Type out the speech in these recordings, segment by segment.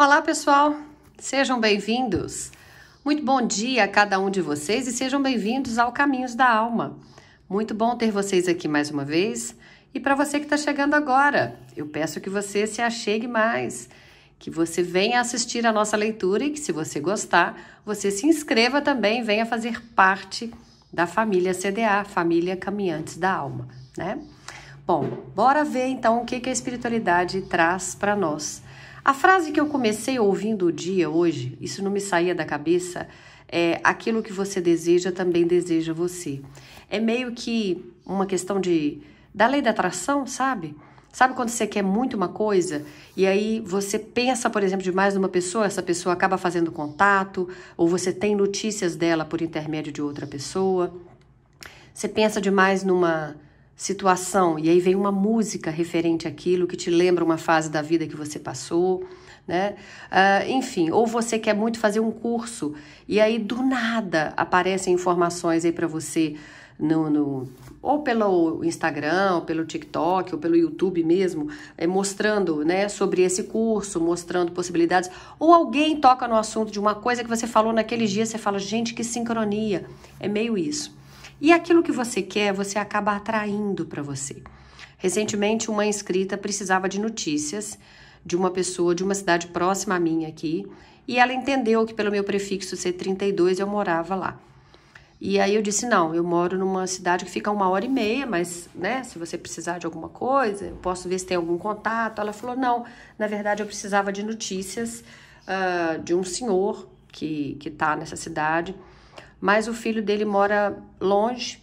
Olá, pessoal! Sejam bem-vindos! Muito bom dia a cada um de vocês e sejam bem-vindos ao Caminhos da Alma. Muito bom ter vocês aqui mais uma vez. E para você que está chegando agora, eu peço que você se achegue mais, que você venha assistir a nossa leitura e que, se você gostar, você se inscreva também, venha fazer parte da família CDA, Família Caminhantes da Alma, né? Bom, bora ver então o que, que a espiritualidade traz para nós a frase que eu comecei ouvindo o dia hoje, isso não me saía da cabeça, é aquilo que você deseja também deseja você. É meio que uma questão de da lei da atração, sabe? Sabe quando você quer muito uma coisa e aí você pensa, por exemplo, demais numa pessoa, essa pessoa acaba fazendo contato, ou você tem notícias dela por intermédio de outra pessoa. Você pensa demais numa situação e aí vem uma música referente àquilo que te lembra uma fase da vida que você passou, né? Uh, enfim, ou você quer muito fazer um curso e aí do nada aparecem informações aí para você no, no, ou pelo Instagram, ou pelo TikTok, ou pelo YouTube mesmo, é, mostrando né, sobre esse curso, mostrando possibilidades, ou alguém toca no assunto de uma coisa que você falou naqueles dias, você fala, gente, que sincronia. É meio isso. E aquilo que você quer, você acaba atraindo para você. Recentemente, uma inscrita precisava de notícias de uma pessoa de uma cidade próxima à minha aqui, e ela entendeu que pelo meu prefixo C32 eu morava lá. E aí eu disse: "Não, eu moro numa cidade que fica uma hora e meia, mas, né, se você precisar de alguma coisa, eu posso ver se tem algum contato". Ela falou: "Não, na verdade eu precisava de notícias uh, de um senhor que que tá nessa cidade" mas o filho dele mora longe,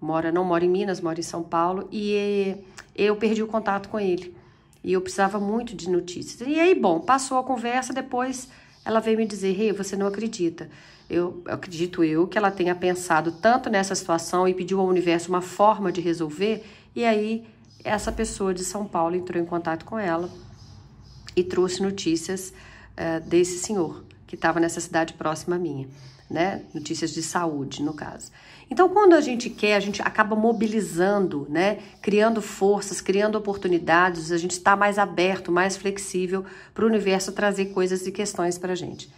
mora não mora em Minas, mora em São Paulo, e eu perdi o contato com ele. E eu precisava muito de notícias. E aí, bom, passou a conversa, depois ela veio me dizer: "Rei, hey, você não acredita. Eu acredito eu que ela tenha pensado tanto nessa situação e pediu ao universo uma forma de resolver, e aí essa pessoa de São Paulo entrou em contato com ela e trouxe notícias uh, desse senhor que estava nessa cidade próxima à minha né? Notícias de saúde, no caso. Então, quando a gente quer, a gente acaba mobilizando, né? Criando forças, criando oportunidades, a gente está mais aberto, mais flexível para o universo trazer coisas e questões para a gente.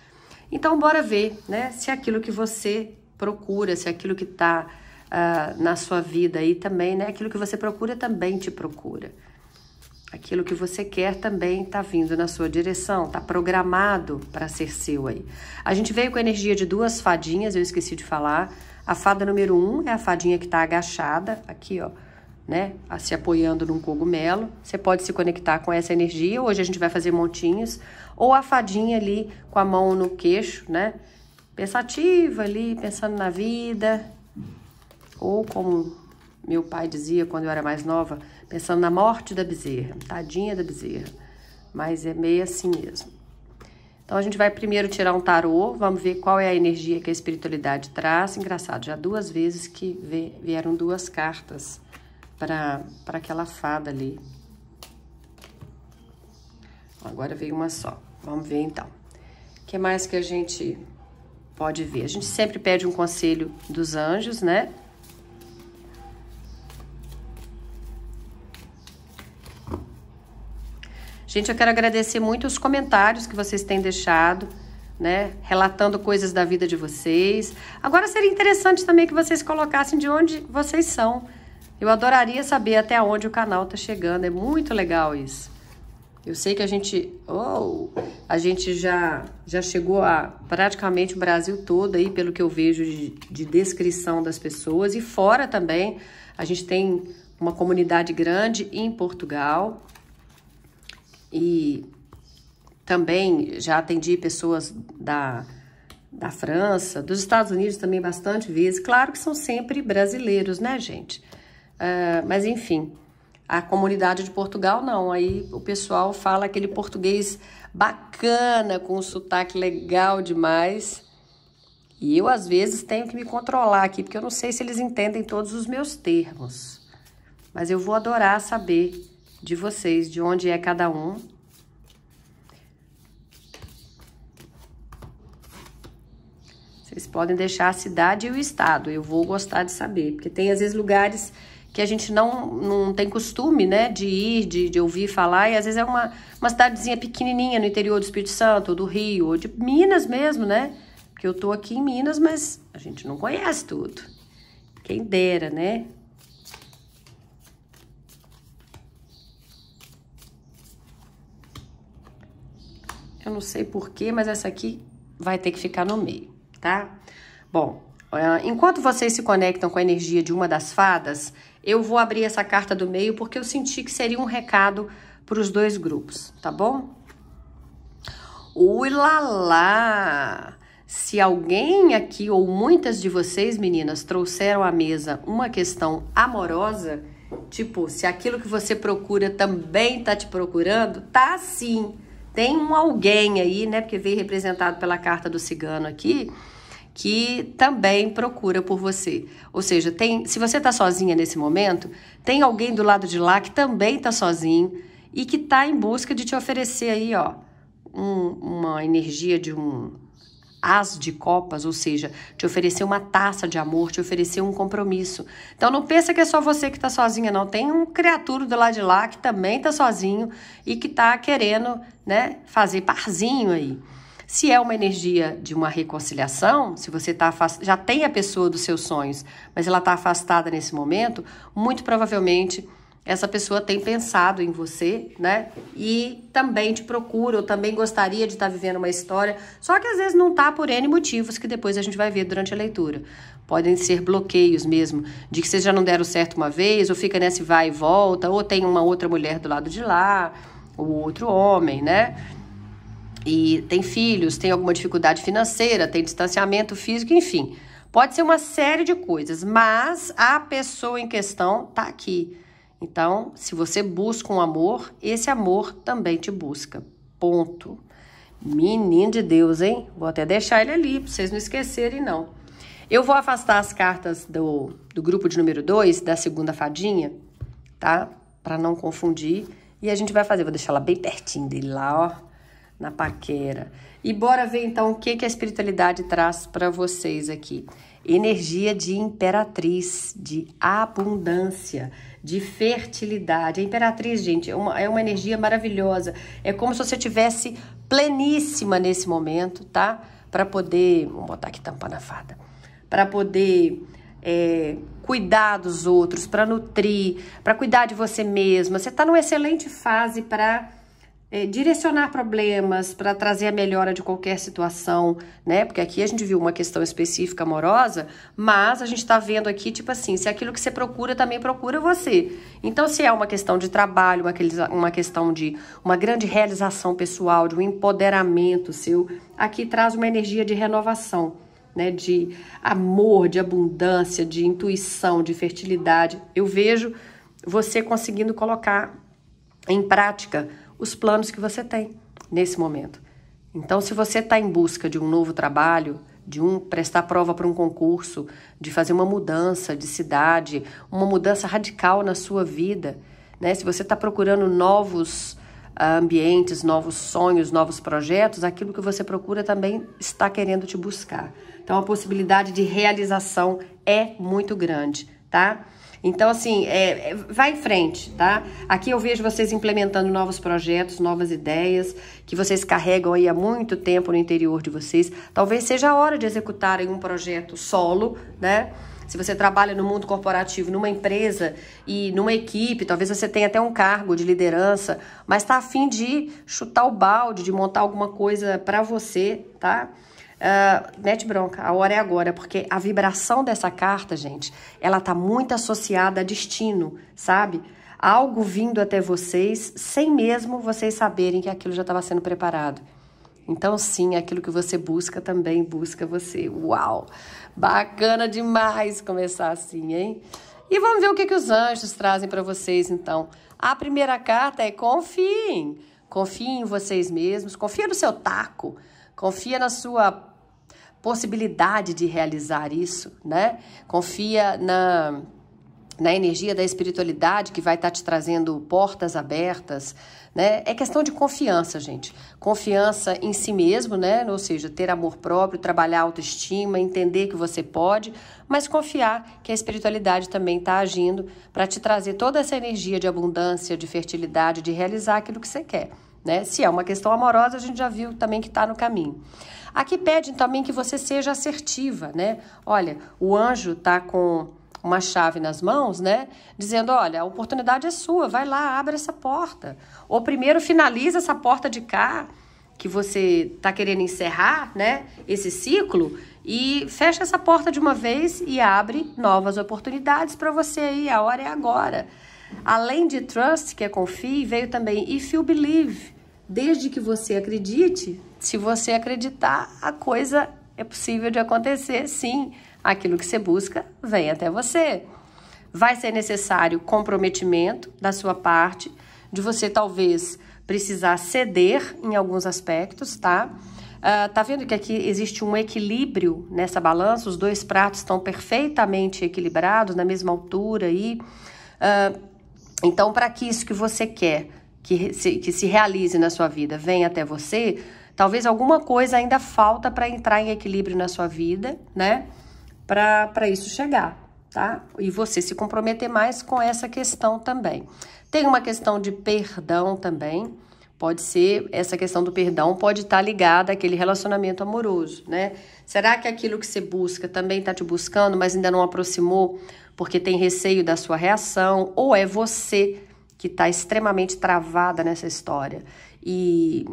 Então, bora ver, né? Se é aquilo que você procura, se é aquilo que está uh, ah, na sua vida aí também, né? Aquilo que você procura também te procura. Aquilo que você quer também está vindo na sua direção, está programado para ser seu aí. A gente veio com a energia de duas fadinhas, eu esqueci de falar. A fada número um é a fadinha que está agachada, aqui ó, né, se apoiando num cogumelo. Você pode se conectar com essa energia, hoje a gente vai fazer montinhos. Ou a fadinha ali com a mão no queixo, né, pensativa ali, pensando na vida. Ou como meu pai dizia quando eu era mais nova, pensando na morte da bezerra, tadinha da bezerra. Mas é meio assim mesmo. Então a gente vai primeiro tirar um tarô, vamos ver qual é a energia que a espiritualidade traz. Engraçado, já duas vezes que vieram duas cartas para aquela fada ali. Agora veio uma só. Vamos ver então. O que mais que a gente pode ver? A gente sempre pede um conselho dos anjos, né? Gente, eu quero agradecer muito os comentários que vocês têm deixado, né? Relatando coisas da vida de vocês. Agora seria interessante também que vocês colocassem de onde vocês são. Eu adoraria saber até onde o canal tá chegando. É muito legal isso. Eu sei que a gente, oh, a gente já, já chegou a praticamente o Brasil todo aí, pelo que eu vejo de, de descrição das pessoas. E fora também, a gente tem uma comunidade grande em Portugal e também já atendi pessoas da, da França, dos Estados Unidos também bastante vezes. Claro que são sempre brasileiros, né, gente? Uh, mas enfim, a comunidade de Portugal não. Aí o pessoal fala aquele português bacana, com um sotaque legal demais. E eu, às vezes, tenho que me controlar aqui, porque eu não sei se eles entendem todos os meus termos. Mas eu vou adorar saber de vocês, de onde é cada um. Vocês podem deixar a cidade e o estado, eu vou gostar de saber, porque tem às vezes lugares que a gente não, não tem costume, né, de ir, de, de ouvir falar, e às vezes é uma, uma cidadezinha pequenininha no interior do Espírito Santo, ou do Rio, ou de Minas mesmo, né, porque eu tô aqui em Minas, mas a gente não conhece tudo. Quem dera, né? Eu não sei porquê, mas essa aqui vai ter que ficar no meio, tá? Bom, é, enquanto vocês se conectam com a energia de uma das fadas, eu vou abrir essa carta do meio porque eu senti que seria um recado para os dois grupos, tá bom? Ui lá lá! Se alguém aqui ou muitas de vocês, meninas, trouxeram à mesa uma questão amorosa, tipo, se aquilo que você procura também tá te procurando, tá sim tem um alguém aí, né? Porque vem representado pela carta do cigano aqui, que também procura por você. Ou seja, tem, se você está sozinha nesse momento, tem alguém do lado de lá que também está sozinho e que está em busca de te oferecer aí, ó, um, uma energia de um as de copas, ou seja, te oferecer uma taça de amor, te oferecer um compromisso. Então não pensa que é só você que está sozinha, não. Tem um criatura do lado de lá que também está sozinho e que está querendo, né, fazer parzinho aí. Se é uma energia de uma reconciliação, se você tá afast... já tem a pessoa dos seus sonhos, mas ela está afastada nesse momento, muito provavelmente essa pessoa tem pensado em você, né? E também te procura, ou também gostaria de estar tá vivendo uma história, só que às vezes não tá por N motivos que depois a gente vai ver durante a leitura. Podem ser bloqueios mesmo, de que vocês já não deram certo uma vez, ou fica nesse vai e volta, ou tem uma outra mulher do lado de lá, ou outro homem, né? E tem filhos, tem alguma dificuldade financeira, tem distanciamento físico, enfim. Pode ser uma série de coisas, mas a pessoa em questão tá aqui então, se você busca um amor, esse amor também te busca. Ponto. Menino de Deus, hein? Vou até deixar ele ali, pra vocês não esquecerem, não. Eu vou afastar as cartas do, do grupo de número 2, da segunda fadinha, tá? Pra não confundir. E a gente vai fazer, vou deixar ela bem pertinho dele lá, ó, na paquera. E bora ver, então, o que, que a espiritualidade traz para vocês aqui. Energia de imperatriz, de abundância, abundância de fertilidade. A imperatriz, gente, é uma, é uma energia maravilhosa. É como se você tivesse pleníssima nesse momento, tá? Para poder. Vamos botar aqui tampa na fada. Para poder. É, cuidar dos outros, para nutrir, para cuidar de você mesma. Você está numa excelente fase para é, direcionar problemas para trazer a melhora de qualquer situação, né? Porque aqui a gente viu uma questão específica amorosa, mas a gente está vendo aqui, tipo assim, se aquilo que você procura também procura você. Então, se é uma questão de trabalho, uma, uma questão de uma grande realização pessoal, de um empoderamento seu, aqui traz uma energia de renovação. Né, de amor, de abundância, de intuição, de fertilidade. Eu vejo você conseguindo colocar em prática os planos que você tem nesse momento. Então, se você está em busca de um novo trabalho, de um prestar prova para um concurso, de fazer uma mudança de cidade, uma mudança radical na sua vida, né? Se você está procurando novos ah, ambientes, novos sonhos, novos projetos, aquilo que você procura também está querendo te buscar. Então, a possibilidade de realização é muito grande, tá? Então, assim, é, é, vai em frente, tá? Aqui eu vejo vocês implementando novos projetos, novas ideias que vocês carregam aí há muito tempo no interior de vocês. Talvez seja a hora de executarem um projeto solo, né? Se você trabalha no mundo corporativo, numa empresa e numa equipe, talvez você tenha até um cargo de liderança, mas está afim de chutar o balde, de montar alguma coisa para você, tá? Uh, mete bronca, a hora é agora, porque a vibração dessa carta, gente, ela tá muito associada a destino, sabe? Algo vindo até vocês sem mesmo vocês saberem que aquilo já estava sendo preparado. Então, sim, aquilo que você busca também busca você. Uau! Bacana demais começar assim, hein? E vamos ver o que, que os anjos trazem para vocês, então. A primeira carta é confiem. Confiem em vocês mesmos, confia no seu taco, confia na sua possibilidade de realizar isso, né? Confia na na energia da espiritualidade que vai estar tá te trazendo portas abertas, né? É questão de confiança, gente. Confiança em si mesmo, né? Ou seja, ter amor próprio, trabalhar a autoestima, entender que você pode, mas confiar que a espiritualidade também está agindo para te trazer toda essa energia de abundância, de fertilidade, de realizar aquilo que você quer. Né? Se é uma questão amorosa, a gente já viu também que está no caminho. Aqui pedem também que você seja assertiva, né? Olha, o anjo está com uma chave nas mãos, né? Dizendo: olha, a oportunidade é sua, vai lá, abre essa porta. Ou primeiro finaliza essa porta de cá, que você está querendo encerrar, né? Esse ciclo, e fecha essa porta de uma vez e abre novas oportunidades para você aí, a hora é agora. Além de trust, que é confie, veio também if you believe, Desde que você acredite, se você acreditar, a coisa é possível de acontecer, sim. Aquilo que você busca vem até você. Vai ser necessário comprometimento da sua parte, de você talvez precisar ceder em alguns aspectos, tá? Uh, tá vendo que aqui existe um equilíbrio nessa balança? Os dois pratos estão perfeitamente equilibrados, na mesma altura aí. Uh, então, para que isso que você quer que se, que se realize na sua vida vem até você, talvez alguma coisa ainda falta para entrar em equilíbrio na sua vida, né? Para isso chegar, tá? E você se comprometer mais com essa questão também. Tem uma questão de perdão também. Pode ser, essa questão do perdão pode estar tá ligada àquele relacionamento amoroso, né? Será que aquilo que você busca também está te buscando, mas ainda não aproximou porque tem receio da sua reação? Ou é você que está extremamente travada nessa história. E,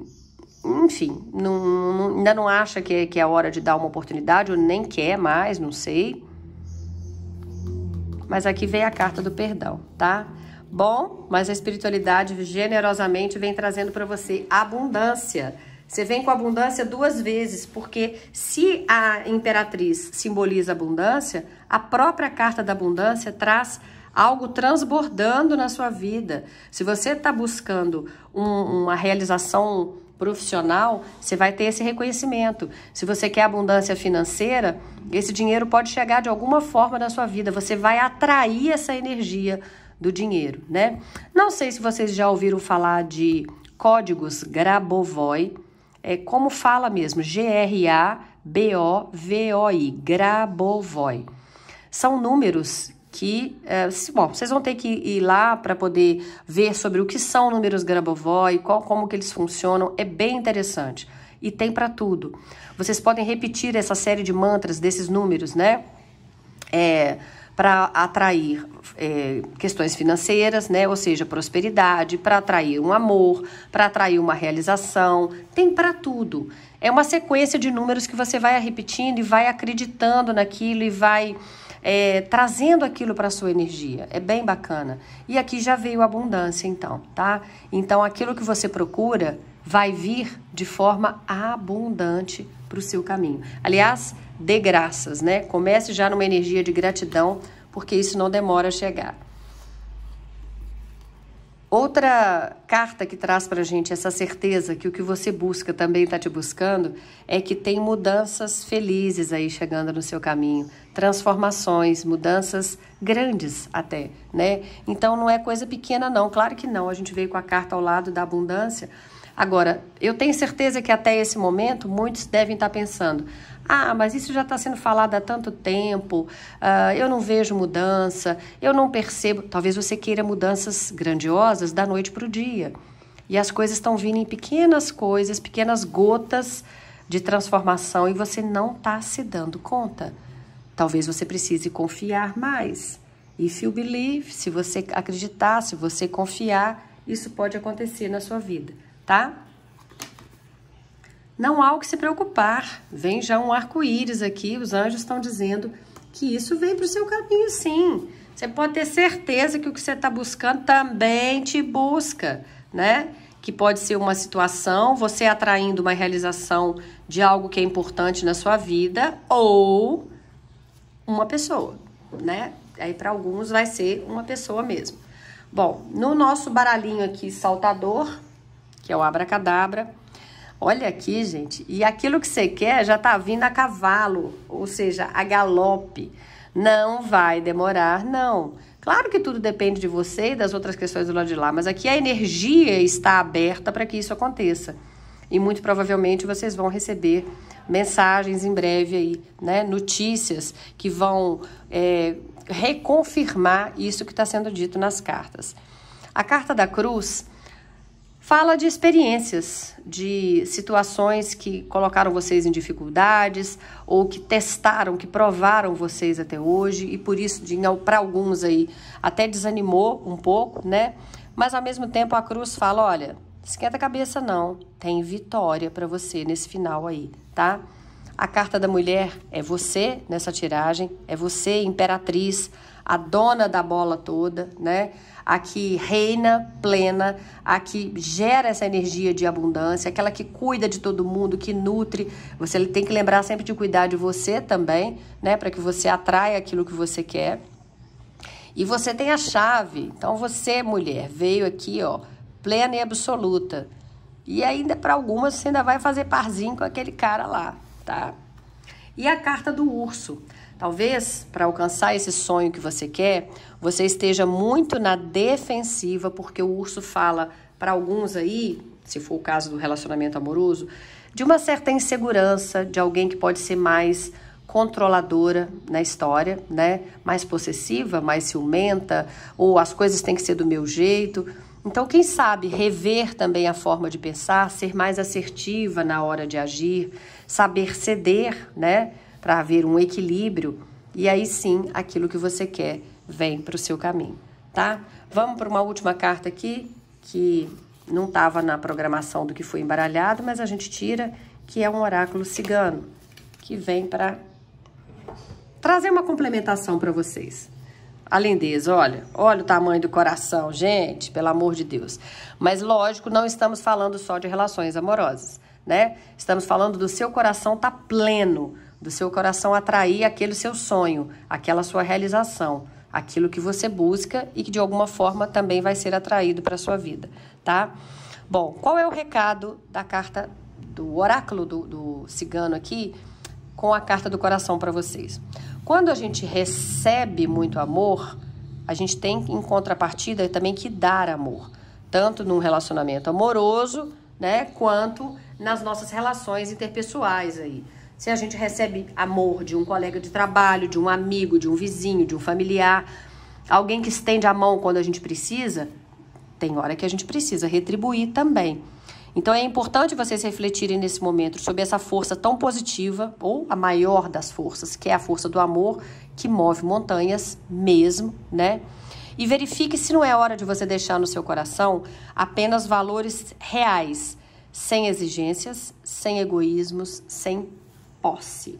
enfim, não, não, ainda não acha que é, que é hora de dar uma oportunidade, ou nem quer mais, não sei. Mas aqui vem a carta do perdão, tá? Bom, mas a espiritualidade generosamente vem trazendo para você abundância. Você vem com abundância duas vezes, porque se a imperatriz simboliza abundância, a própria carta da abundância traz abundância algo transbordando na sua vida. Se você está buscando um, uma realização profissional, você vai ter esse reconhecimento. Se você quer abundância financeira, esse dinheiro pode chegar de alguma forma na sua vida. Você vai atrair essa energia do dinheiro, né? Não sei se vocês já ouviram falar de códigos Grabovoi. É como fala mesmo, G-R-A-B-O-V-O-I, Grabovoi. São números que é, bom, vocês vão ter que ir lá para poder ver sobre o que são números Grabovoi, qual, como que eles funcionam, é bem interessante. E tem para tudo. Vocês podem repetir essa série de mantras desses números, né? É, para atrair é, questões financeiras, né? Ou seja, prosperidade, para atrair um amor, para atrair uma realização, tem para tudo. É uma sequência de números que você vai repetindo e vai acreditando naquilo e vai é, trazendo aquilo para sua energia. É bem bacana. E aqui já veio abundância, então, tá? Então, aquilo que você procura vai vir de forma abundante para o seu caminho. Aliás, dê graças, né? Comece já numa energia de gratidão, porque isso não demora a chegar. Outra carta que traz para a gente essa certeza que o que você busca também está te buscando é que tem mudanças felizes aí chegando no seu caminho, transformações, mudanças grandes até, né? Então não é coisa pequena, não, claro que não. A gente veio com a carta ao lado da abundância. Agora, eu tenho certeza que até esse momento muitos devem estar tá pensando: ah, mas isso já está sendo falado há tanto tempo, uh, eu não vejo mudança, eu não percebo. Talvez você queira mudanças grandiosas da noite para o dia. E as coisas estão vindo em pequenas coisas, pequenas gotas de transformação e você não está se dando conta. Talvez você precise confiar mais. If you believe, se você acreditar, se você confiar, isso pode acontecer na sua vida, tá? Não há o que se preocupar, vem já um arco-íris aqui, os anjos estão dizendo que isso vem para o seu caminho, sim. Você pode ter certeza que o que você está buscando também te busca, né? Que pode ser uma situação, você atraindo uma realização de algo que é importante na sua vida ou uma pessoa, né? Aí para alguns vai ser uma pessoa mesmo. Bom, no nosso baralhinho aqui saltador, que é o abracadabra, Olha aqui, gente. E aquilo que você quer já está vindo a cavalo, ou seja, a galope. Não vai demorar, não. Claro que tudo depende de você e das outras questões do lado de lá, mas aqui a energia está aberta para que isso aconteça. E muito provavelmente vocês vão receber mensagens em breve aí, né? Notícias que vão é, reconfirmar isso que está sendo dito nas cartas. A carta da cruz Fala de experiências, de situações que colocaram vocês em dificuldades ou que testaram, que provaram vocês até hoje e por isso, para alguns aí, até desanimou um pouco, né? Mas ao mesmo tempo a cruz fala: olha, esquenta a cabeça não, tem vitória para você nesse final aí, tá? A carta da mulher é você nessa tiragem, é você, imperatriz, a dona da bola toda, né? a que reina plena, a que gera essa energia de abundância, aquela que cuida de todo mundo, que nutre. Você tem que lembrar sempre de cuidar de você também, né, para que você atraia aquilo que você quer. E você tem a chave. Então você, mulher, veio aqui, ó, plena e absoluta. E ainda para algumas você ainda vai fazer parzinho com aquele cara lá, tá? E a carta do urso. Talvez para alcançar esse sonho que você quer, você esteja muito na defensiva, porque o urso fala para alguns aí, se for o caso do relacionamento amoroso, de uma certa insegurança, de alguém que pode ser mais controladora na história, né? Mais possessiva, mais ciumenta, ou as coisas têm que ser do meu jeito. Então, quem sabe rever também a forma de pensar, ser mais assertiva na hora de agir, saber ceder, né? para haver um equilíbrio e aí sim aquilo que você quer vem para o seu caminho, tá? Vamos para uma última carta aqui que não estava na programação do que foi embaralhado, mas a gente tira que é um oráculo cigano que vem para trazer uma complementação para vocês. A lindeza, olha, olha o tamanho do coração, gente, pelo amor de Deus. Mas lógico, não estamos falando só de relações amorosas, né? Estamos falando do seu coração tá pleno, do seu coração atrair aquele seu sonho, aquela sua realização, aquilo que você busca e que de alguma forma também vai ser atraído para a sua vida, tá? Bom, qual é o recado da carta do oráculo do, do cigano aqui com a carta do coração para vocês? Quando a gente recebe muito amor, a gente tem em contrapartida também que dar amor, tanto num relacionamento amoroso, né, quanto nas nossas relações interpessoais aí. Se a gente recebe amor de um colega de trabalho, de um amigo, de um vizinho, de um familiar, alguém que estende a mão quando a gente precisa, tem hora que a gente precisa retribuir também. Então é importante vocês refletirem nesse momento sobre essa força tão positiva, ou a maior das forças, que é a força do amor, que move montanhas mesmo, né? E verifique se não é hora de você deixar no seu coração apenas valores reais, sem exigências, sem egoísmos, sem posse.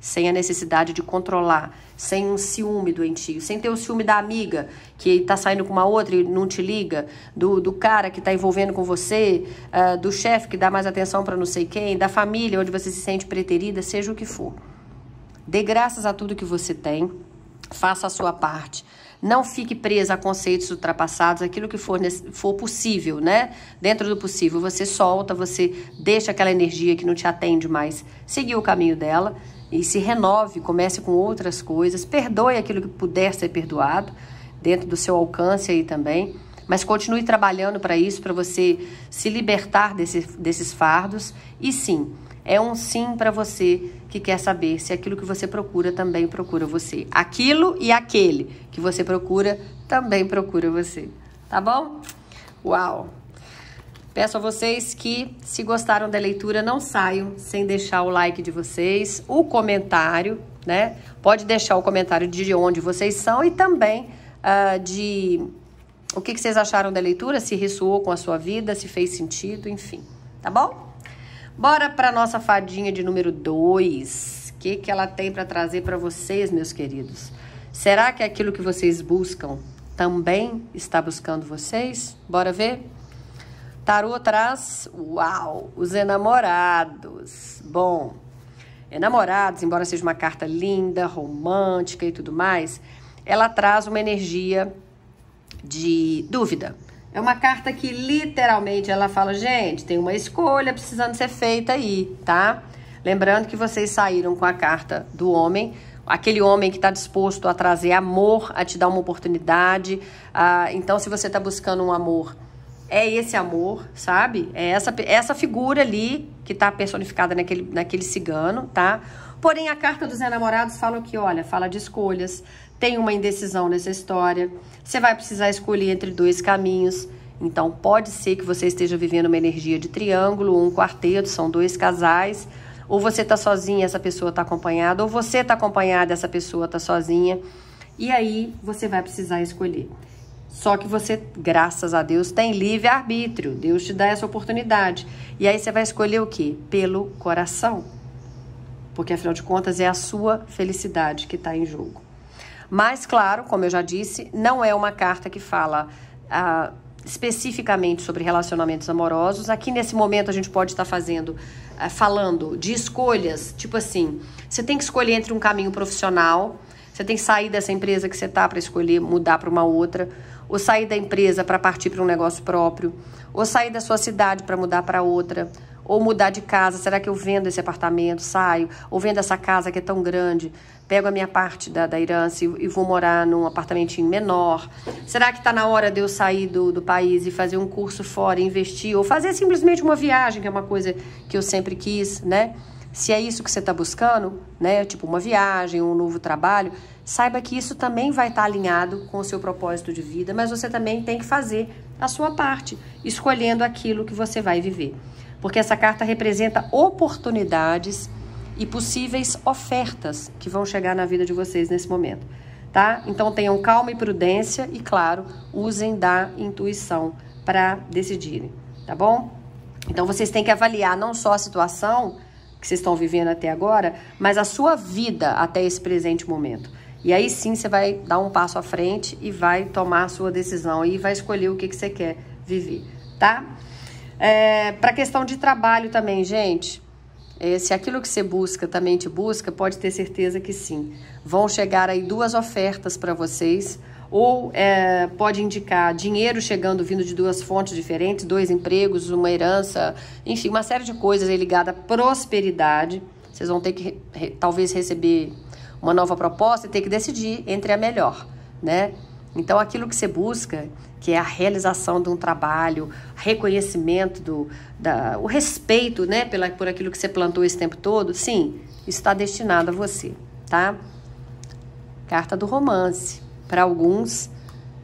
Sem a necessidade de controlar, sem um ciúme doentio, sem ter o ciúme da amiga que tá saindo com uma outra e não te liga, do, do cara que tá envolvendo com você, uh, do chefe que dá mais atenção para não sei quem, da família onde você se sente preterida, seja o que for. Dê graças a tudo que você tem, faça a sua parte não fique presa a conceitos ultrapassados, aquilo que for, for possível, né? Dentro do possível, você solta, você deixa aquela energia que não te atende mais seguir o caminho dela e se renove, comece com outras coisas, perdoe aquilo que puder ser perdoado, dentro do seu alcance aí também. Mas continue trabalhando para isso, para você se libertar desse, desses fardos. E sim, é um sim para você que quer saber se aquilo que você procura também procura você. Aquilo e aquele que você procura também procura você. Tá bom? Uau! Peço a vocês que, se gostaram da leitura, não saiam sem deixar o like de vocês, o comentário, né? Pode deixar o comentário de onde vocês são e também uh, de o que, que vocês acharam da leitura, se ressoou com a sua vida, se fez sentido, enfim. Tá bom? Bora para nossa fadinha de número 2. O que, que ela tem para trazer para vocês, meus queridos? Será que é aquilo que vocês buscam também está buscando vocês? Bora ver? Tarô traz, uau, os enamorados. Bom, enamorados, embora seja uma carta linda, romântica e tudo mais, ela traz uma energia de dúvida, é uma carta que literalmente ela fala, gente, tem uma escolha precisando ser feita aí, tá? Lembrando que vocês saíram com a carta do homem, aquele homem que está disposto a trazer amor, a te dar uma oportunidade. A, ah, então, se você está buscando um amor, é esse amor, sabe? É essa, essa figura ali que está personificada naquele, naquele cigano, tá? Porém, a carta dos enamorados fala o que? Olha, fala de escolhas, tem uma indecisão nessa história. Você vai precisar escolher entre dois caminhos. Então, pode ser que você esteja vivendo uma energia de triângulo ou um quarteto, são dois casais. Ou você está sozinha, essa pessoa está acompanhada. Ou você está acompanhada, essa pessoa está sozinha. E aí, você vai precisar escolher. Só que você, graças a Deus, tem livre arbítrio. Deus te dá essa oportunidade. E aí você vai escolher o quê? Pelo coração. Porque afinal de contas é a sua felicidade que está em jogo. Mas, claro, como eu já disse, não é uma carta que fala. Ah, especificamente sobre relacionamentos amorosos. Aqui nesse momento a gente pode estar fazendo, ah, falando de escolhas, tipo assim, você tem que escolher entre um caminho profissional, você tem que sair dessa empresa que você está para escolher mudar para uma outra, ou sair da empresa para partir para um negócio próprio, ou sair da sua cidade para mudar para outra, ou mudar de casa, será que eu vendo esse apartamento, saio? Ou vendo essa casa que é tão grande, pego a minha parte da, da herança e, e vou morar num apartamentinho menor? Será que está na hora de eu sair do, do país e fazer um curso fora, investir? Ou fazer simplesmente uma viagem, que é uma coisa que eu sempre quis, né? Se é isso que você está buscando, né, tipo uma viagem, um novo trabalho, saiba que isso também vai estar tá alinhado com o seu propósito de vida, mas você também tem que fazer a sua parte, escolhendo aquilo que você vai viver porque essa carta representa oportunidades e possíveis ofertas que vão chegar na vida de vocês nesse momento, tá? Então tenham calma e prudência e, claro, usem da intuição para decidirem, tá bom? Então vocês têm que avaliar não só a situação que vocês estão vivendo até agora, mas a sua vida até esse presente momento. E aí sim você vai dar um passo à frente e vai tomar a sua decisão e vai escolher o que, que você quer viver, tá? É, Para questão de trabalho também, gente. É, se aquilo que você busca também te busca, pode ter certeza que sim. Vão chegar aí duas ofertas para vocês, ou é, pode indicar dinheiro chegando vindo de duas fontes diferentes, dois empregos, uma herança, enfim, uma série de coisas ligada à prosperidade. Vocês vão ter que re talvez receber uma nova proposta e ter que decidir entre a melhor, né? Então, aquilo que você busca, que é a realização de um trabalho, reconhecimento, do, da, o respeito né, pela, por aquilo que você plantou esse tempo todo, sim, está destinado a você, tá? Carta do romance. Para alguns,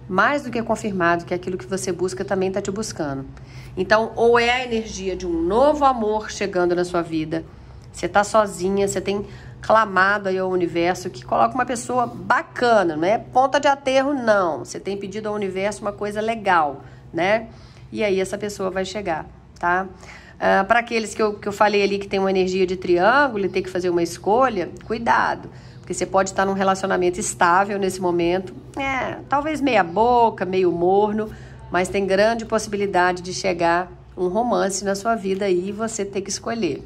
mais do que confirmado que aquilo que você busca também está te buscando. Então, ou é a energia de um novo amor chegando na sua vida, você está sozinha, você tem clamado aí ao universo que coloca uma pessoa bacana, não é ponta de aterro, não. Você tem pedido ao universo uma coisa legal, né? E aí essa pessoa vai chegar, tá? Ah, Para aqueles que eu, que eu falei ali que tem uma energia de triângulo e tem que fazer uma escolha, cuidado. Porque você pode estar num relacionamento estável nesse momento, é, talvez meia boca, meio morno, mas tem grande possibilidade de chegar um romance na sua vida e você ter que escolher.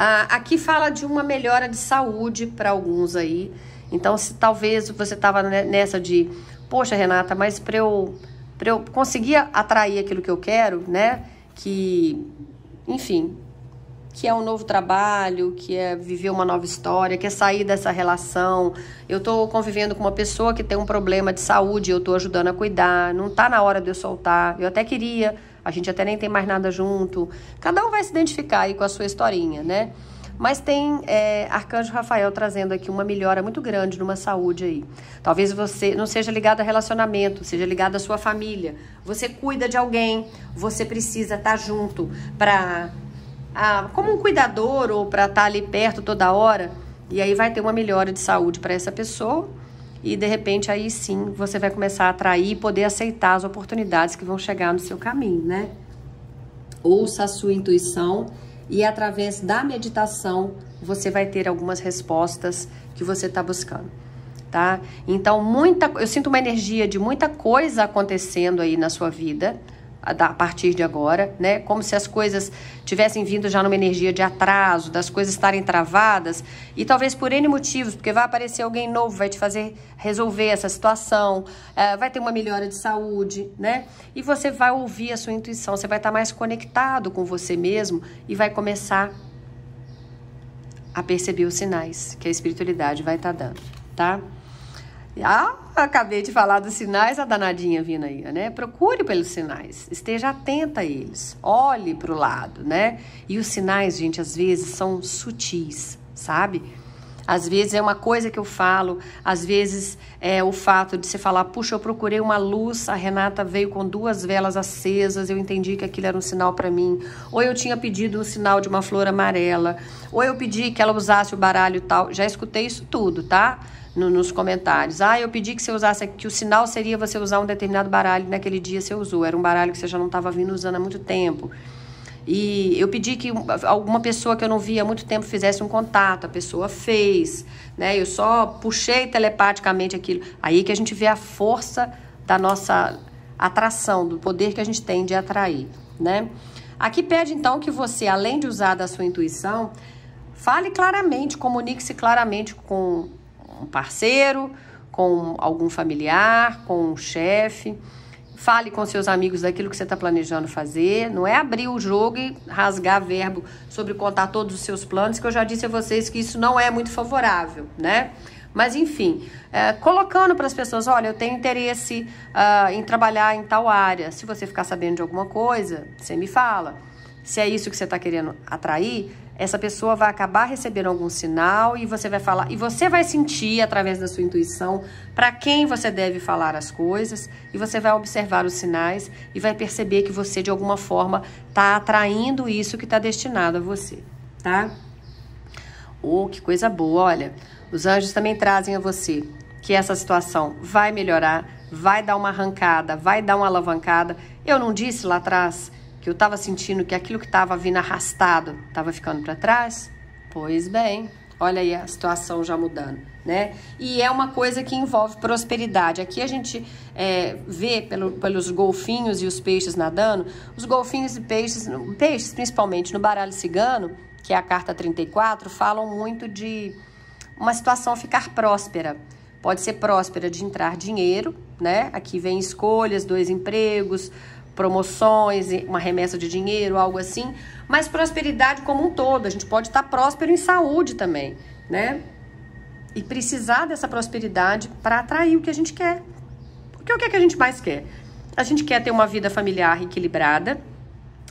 Ah, aqui fala de uma melhora de saúde para alguns aí. Então, se talvez você estava nessa de, poxa, Renata, mas para eu, eu conseguir atrair aquilo que eu quero, né? Que, enfim, que é um novo trabalho, que é viver uma nova história, que é sair dessa relação. Eu estou convivendo com uma pessoa que tem um problema de saúde, eu estou ajudando a cuidar, não está na hora de eu soltar. Eu até queria a gente até nem tem mais nada junto. Cada um vai se identificar aí com a sua historinha, né? Mas tem é, Arcanjo Rafael trazendo aqui uma melhora muito grande numa saúde aí. Talvez você não seja ligado a relacionamento, seja ligado à sua família. Você cuida de alguém, você precisa estar tá junto para como um cuidador ou para estar tá ali perto toda hora. E aí vai ter uma melhora de saúde para essa pessoa e de repente aí sim você vai começar a atrair e poder aceitar as oportunidades que vão chegar no seu caminho, né? Ouça a sua intuição e através da meditação você vai ter algumas respostas que você está buscando, tá? Então muita, eu sinto uma energia de muita coisa acontecendo aí na sua vida a partir de agora, né? Como se as coisas tivessem vindo já numa energia de atraso, das coisas estarem travadas e talvez por N motivos, porque vai aparecer alguém novo, vai te fazer resolver essa situação, é, vai ter uma melhora de saúde, né? E você vai ouvir a sua intuição, você vai estar mais conectado com você mesmo e vai começar a perceber os sinais que a espiritualidade vai estar dando, tá? Ah, acabei de falar dos sinais, a danadinha vindo aí, né? Procure pelos sinais, esteja atenta a eles, olhe para o lado, né? E os sinais, gente, às vezes são sutis, sabe? Às vezes é uma coisa que eu falo, às vezes é o fato de você falar, puxa, eu procurei uma luz, a Renata veio com duas velas acesas, eu entendi que aquilo era um sinal para mim. Ou eu tinha pedido um sinal de uma flor amarela, ou eu pedi que ela usasse o baralho tal. Já escutei isso tudo, tá? nos comentários. Ah, eu pedi que você usasse, que o sinal seria você usar um determinado baralho, naquele dia você usou, era um baralho que você já não estava vindo usando há muito tempo. E eu pedi que alguma pessoa que eu não via há muito tempo fizesse um contato, a pessoa fez, né? Eu só puxei telepaticamente aquilo. Aí que a gente vê a força da nossa atração, do poder que a gente tem de atrair, né? Aqui pede então que você, além de usar da sua intuição, fale claramente, comunique-se claramente com um parceiro, com algum familiar, com um chefe. Fale com seus amigos daquilo que você está planejando fazer. Não é abrir o jogo e rasgar verbo sobre contar todos os seus planos, que eu já disse a vocês que isso não é muito favorável, né? Mas enfim, é, colocando para as pessoas: olha, eu tenho interesse uh, em trabalhar em tal área. Se você ficar sabendo de alguma coisa, você me fala. Se é isso que você está querendo atrair, essa pessoa vai acabar recebendo algum sinal e você vai falar, e você vai sentir através da sua intuição para quem você deve falar as coisas, e você vai observar os sinais e vai perceber que você de alguma forma está atraindo isso que está destinado a você, tá? Oh, que coisa boa, olha. Os anjos também trazem a você que essa situação vai melhorar, vai dar uma arrancada, vai dar uma alavancada. Eu não disse lá atrás que eu estava sentindo que aquilo que estava vindo arrastado estava ficando para trás? Pois bem, olha aí a situação já mudando, né? E é uma coisa que envolve prosperidade. Aqui a gente é, vê pelo, pelos golfinhos e os peixes nadando, os golfinhos e peixes, peixes principalmente no baralho cigano, que é a carta 34, falam muito de uma situação ficar próspera. Pode ser próspera de entrar dinheiro, né? Aqui vem escolhas, dois empregos, promoções, uma remessa de dinheiro, algo assim, mas prosperidade como um todo. A gente pode estar próspero em saúde também, né? E precisar dessa prosperidade para atrair o que a gente quer. Porque o que, é que a gente mais quer? A gente quer ter uma vida familiar equilibrada,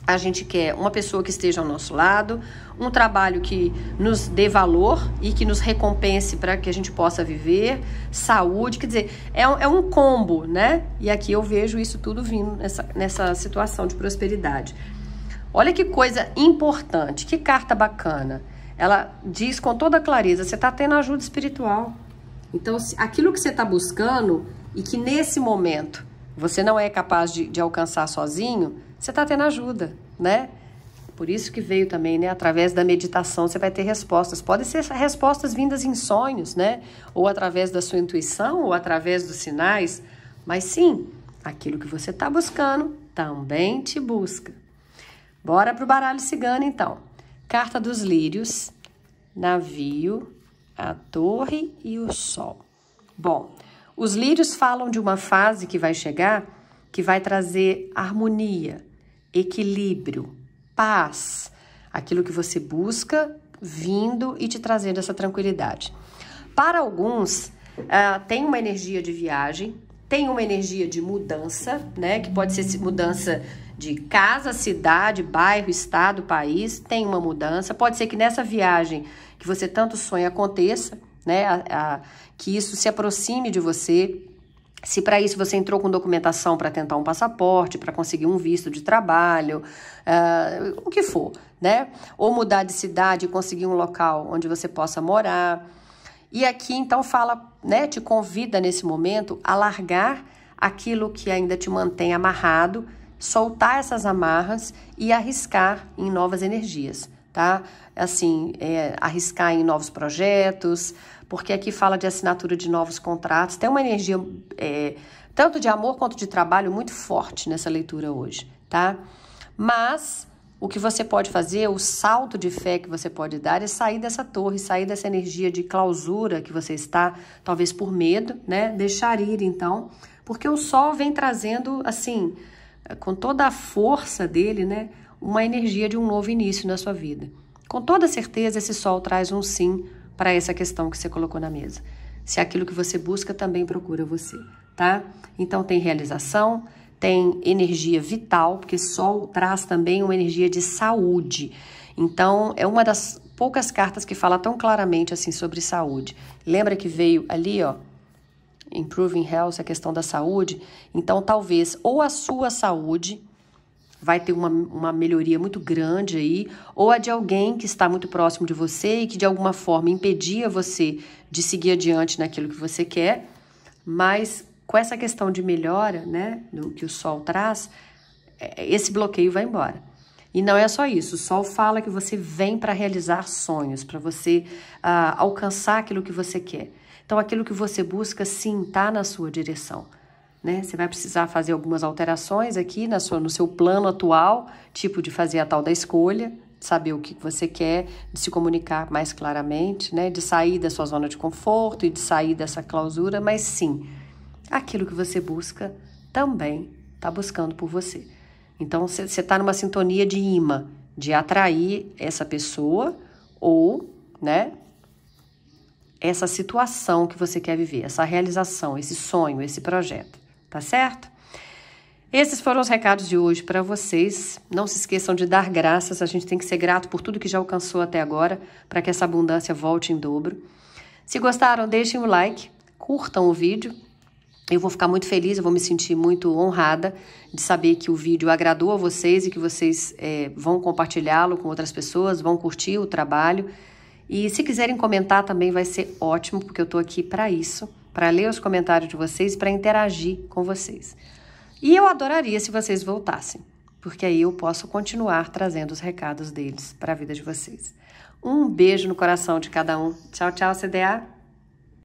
a gente quer uma pessoa que esteja ao nosso lado, um trabalho que nos dê valor e que nos recompense para que a gente possa viver, saúde, quer dizer, é um, é um combo, né? E aqui eu vejo isso tudo vindo nessa, nessa situação de prosperidade. Olha que coisa importante, que carta bacana. Ela diz com toda clareza: você está tendo ajuda espiritual. Então, se, aquilo que você está buscando e que nesse momento você não é capaz de, de alcançar sozinho, você está tendo ajuda, né? Por isso que veio também, né? Através da meditação você vai ter respostas. Podem ser respostas vindas em sonhos, né? Ou através da sua intuição, ou através dos sinais. Mas sim, aquilo que você está buscando também te busca. Bora pro baralho cigano, então. Carta dos lírios, navio, a torre e o sol. Bom, os lírios falam de uma fase que vai chegar que vai trazer harmonia, equilíbrio, paz, aquilo que você busca vindo e te trazendo essa tranquilidade. Para alguns, uh, tem uma energia de viagem, tem uma energia de mudança, né? Que pode ser mudança de casa, cidade, bairro, estado, país, tem uma mudança. Pode ser que nessa viagem que você tanto sonha aconteça, né? A, a, que isso se aproxime de você. Se para isso você entrou com documentação para tentar um passaporte, para conseguir um visto de trabalho, uh, o que for, né? Ou mudar de cidade e conseguir um local onde você possa morar. E aqui então fala, né? Te convida nesse momento a largar aquilo que ainda te mantém amarrado, soltar essas amarras e arriscar em novas energias tá? É assim, é, arriscar em novos projetos, porque aqui fala de assinatura de novos contratos, tem uma energia é, tanto de amor quanto de trabalho muito forte nessa leitura hoje, tá? Mas o que você pode fazer, o salto de fé que você pode dar é sair dessa torre, sair dessa energia de clausura que você está, talvez por medo, né? Deixar ir então, porque o sol vem trazendo assim, com toda a força dele, né? uma energia de um novo início na sua vida. Com toda certeza, esse sol traz um sim para essa questão que você colocou na mesa. Se aquilo que você busca também procura você, tá? Então tem realização, tem energia vital, porque sol traz também uma energia de saúde. Então é uma das poucas cartas que fala tão claramente assim sobre saúde. Lembra que veio ali, ó, improving health, a questão da saúde? Então talvez ou a sua saúde vai ter uma, uma melhoria muito grande aí, ou a de alguém que está muito próximo de você e que de alguma forma impedia você de seguir adiante naquilo que você quer, mas com essa questão de melhora, né, do que o sol traz, é, é, esse bloqueio vai embora. E não é só isso, o sol fala que você vem para realizar sonhos, para você ah, alcançar aquilo que você quer. Então, aquilo que você busca, sim, está na sua direção. Né? Você vai precisar fazer algumas alterações aqui na sua, no seu plano atual, tipo de fazer a tal da escolha, saber o que você quer, de se comunicar mais claramente, né? de sair da sua zona de conforto e de sair dessa clausura, mas sim, aquilo que você busca também está buscando por você. Então, você está numa sintonia de imã, de atrair essa pessoa ou, né, essa situação que você quer viver, essa realização, esse sonho, esse projeto tá certo? Esses foram os recados de hoje para vocês. Não se esqueçam de dar graças, a gente tem que ser grato por tudo que já alcançou até agora, para que essa abundância volte em dobro. Se gostaram, deixem o um like, curtam o vídeo. Eu vou ficar muito feliz, eu vou me sentir muito honrada de saber que o vídeo agradou a vocês e que vocês é, vão compartilhá-lo com outras pessoas, vão curtir o trabalho. E se quiserem comentar também vai ser ótimo, porque eu estou aqui para isso para ler os comentários de vocês, para interagir com vocês. E eu adoraria se vocês voltassem, porque aí eu posso continuar trazendo os recados deles para a vida de vocês. Um beijo no coração de cada um. Tchau, tchau, CDA.